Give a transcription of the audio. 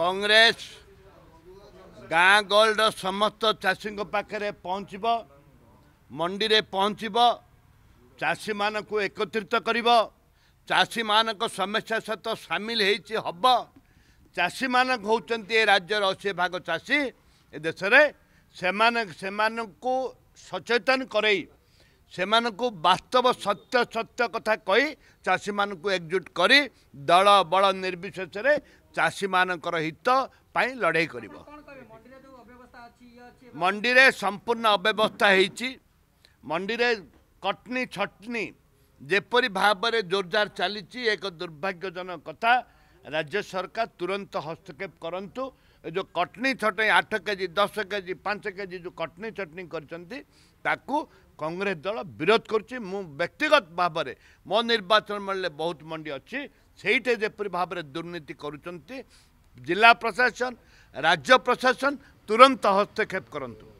କଂଗ୍ରେସ ଗାଁ ଗହଳିର ସମସ୍ତ ଚାଷୀଙ୍କ ପାଖରେ ପହଞ୍ଚିବ ମଣ୍ଡିରେ ପହଞ୍ଚିବ ଚାଷୀମାନଙ୍କୁ ଏକତ୍ରିତ କରିବ ଚାଷୀମାନଙ୍କ ସମସ୍ୟା ସହିତ ସାମିଲ ହେଇଛି ହେବ ଚାଷୀମାନଙ୍କ ହେଉଛନ୍ତି ଏ ରାଜ୍ୟର ଅଶୀ ଭାଗ ଚାଷୀ ଏ ଦେଶରେ ସେମାନେ ସେମାନଙ୍କୁ ସଚେତନ କରେଇ ସେମାନଙ୍କୁ ବାସ୍ତବ ସତ୍ୟ ସତ୍ୟ କଥା କହି ଚାଷୀମାନଙ୍କୁ ଏକଜୁଟ କରି ଦଳ ବଳ ନିର୍ବିଶେଷରେ चासी म हितप लडै गर मिडिया सम्पूर्ण अव्यवस्था मिडिए कटनी जेपरी छटनीपरी चाली चाहिँ एक दुर्भाग्यजनक कथा राज्य सरकार तुरन्त हस्तक्षेप करन्तु। जो कटनी छटनी आठ केजी दस केजी पाँच केजी ଯେଉଁ କଟନୀ छटनी କରିଛନ୍ତି ତାକୁ କଂଗ୍ରେସ ଦଳ ବିରୋଧ କରୁଛି ମୁଁ ବ୍ୟକ୍ତିଗତ ଭାବରେ ମୋ ନିର୍ବାଚନ ମଣ୍ଡଳୀରେ ବହୁତ ମଣ୍ଡି ଅଛି ସେଇଠି ଯେପରି ଭାବରେ ଦୁର୍ନୀତି କରୁଛନ୍ତି ଜିଲ୍ଲା ପ୍ରଶାସନ ରାଜ୍ୟ ପ୍ରଶାସନ ତୁରନ୍ତ ହସ୍ତକ୍ଷେପ କରନ୍ତୁ